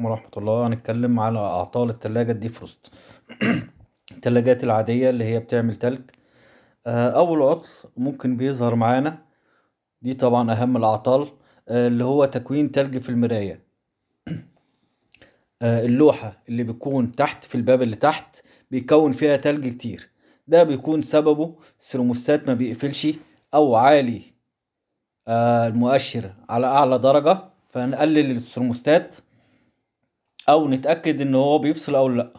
عليكم ورحمة الله هنتكلم على أعطال التلاجة الديفروست التلاجات العادية اللي هي بتعمل تلج آه، أول عطل ممكن بيظهر معانا دي طبعا أهم الأعطال آه، اللي هو تكوين تلج في المراية آه، اللوحة اللي بتكون تحت في الباب اللي تحت بيكون فيها تلج كتير ده بيكون سببه السيروموستات ما بيقفلش أو عالي المؤشر على أعلى درجة فنقلل السيرموستات او نتاكد ان هو بيفصل او لا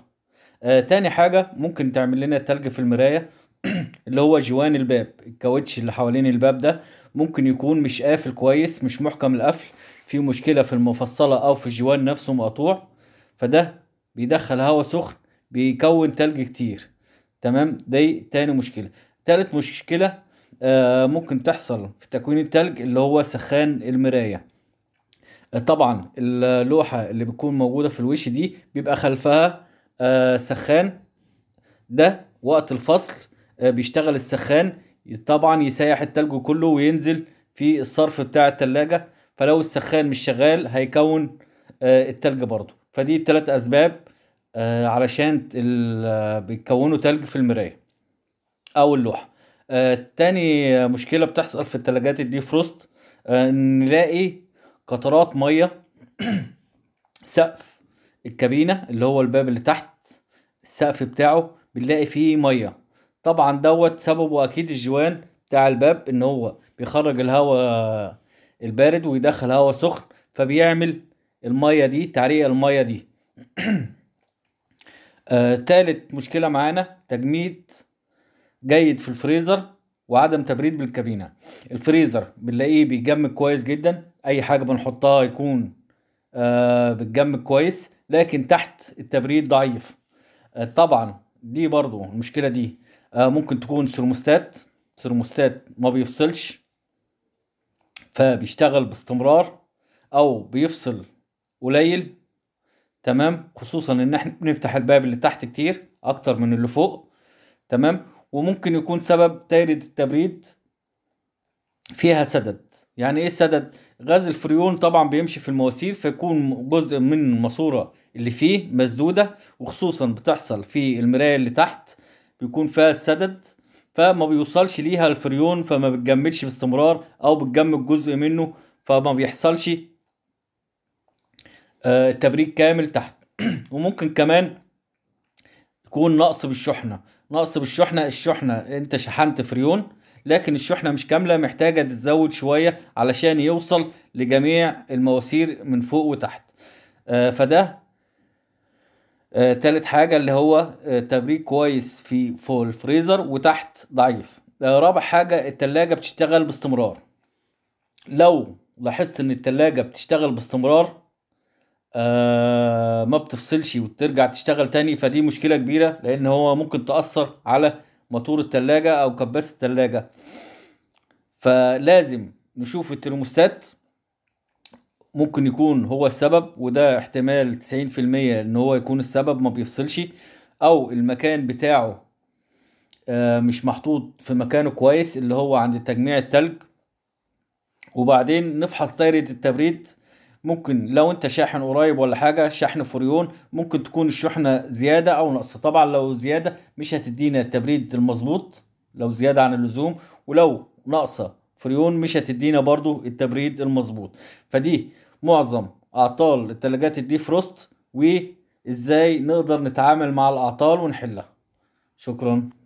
آه تاني حاجه ممكن تعمل لنا تلج في المرايه اللي هو جوان الباب الكاوتش اللي حوالين الباب ده ممكن يكون مش قافل كويس مش محكم القفل في مشكله في المفصله او في الجوان نفسه مقطوع فده بيدخل هواء سخن بيكون تلج كتير تمام دي تاني مشكله تالت مشكله آه ممكن تحصل في تكوين التلج اللي هو سخان المرايه طبعا اللوحة اللي بتكون موجودة في الوش دي بيبقى خلفها آه، سخان ده وقت الفصل آه، بيشتغل السخان طبعا يسيح التلج كله وينزل في الصرف بتاع التلاجة فلو السخان مش شغال هيكون آه، التلج برضه فدي التلات أسباب علشان بيكونوا تلج في المراية أو اللوحة تاني مشكلة بتحصل في التلاجات الديفروست نلاقي قطرات ميه سقف الكابينه اللي هو الباب اللي تحت السقف بتاعه بنلاقي فيه ميه طبعا دوت سببه اكيد الجوان بتاع الباب ان هو بيخرج الهواء البارد ويدخل هواء سخن فبيعمل الميه دي تعريق الميه دي آه تالت مشكله معانا تجميد جيد في الفريزر وعدم تبريد بالكابينه الفريزر بنلاقيه بيجمد كويس جدا اي حاجه بنحطها يكون آه بتجمد كويس لكن تحت التبريد ضعيف آه طبعا دي برضو المشكله دي آه ممكن تكون ثرموستات ثرموستات ما بيفصلش فبيشتغل باستمرار او بيفصل قليل تمام خصوصا ان احنا بنفتح الباب اللي تحت كتير اكتر من اللي فوق تمام وممكن يكون سبب تارد التبريد فيها سدد يعني ايه السدد غاز الفريون طبعا بيمشي في المواسير فيكون جزء من الماسوره اللي فيه مسدوده وخصوصا بتحصل في المرايه اللي تحت بيكون فيها السدد فما بيوصلش ليها الفريون فما بتجمدش باستمرار او بتجمد جزء منه فما بيحصلش آه تبريد كامل تحت وممكن كمان يكون نقص بالشحنه نقص بالشحنه الشحنه انت شحنت فريون لكن الشحنة مش كاملة محتاجة تتزود شوية علشان يوصل لجميع المواسير من فوق وتحت آه، فده آه، تالت حاجة اللي هو آه، تبريد كويس في فوق الفريزر وتحت ضعيف رابع حاجة التلاجة بتشتغل باستمرار لو لاحظت ان التلاجة بتشتغل باستمرار آه ما بتفصلش وترجع تشتغل تاني فدي مشكلة كبيرة لان هو ممكن تأثر على موتور التلاجة او كباس التلاجة فلازم نشوف الترموستات ممكن يكون هو السبب وده احتمال تسعين في المية ان هو يكون السبب ما بيفصلش او المكان بتاعه آه، مش محطوط في مكانه كويس اللي هو عند تجميع التلج وبعدين نفحص دايرة التبريد ممكن لو انت شاحن قريب ولا حاجه شحن فريون ممكن تكون الشحنه زياده او نقص طبعا لو زياده مش هتدينا التبريد المظبوط لو زياده عن اللزوم ولو ناقصه فريون مش هتدينا برضو التبريد المظبوط فدي معظم اعطال التلاجات الدي فروست وازاي نقدر نتعامل مع الاعطال ونحلها شكرا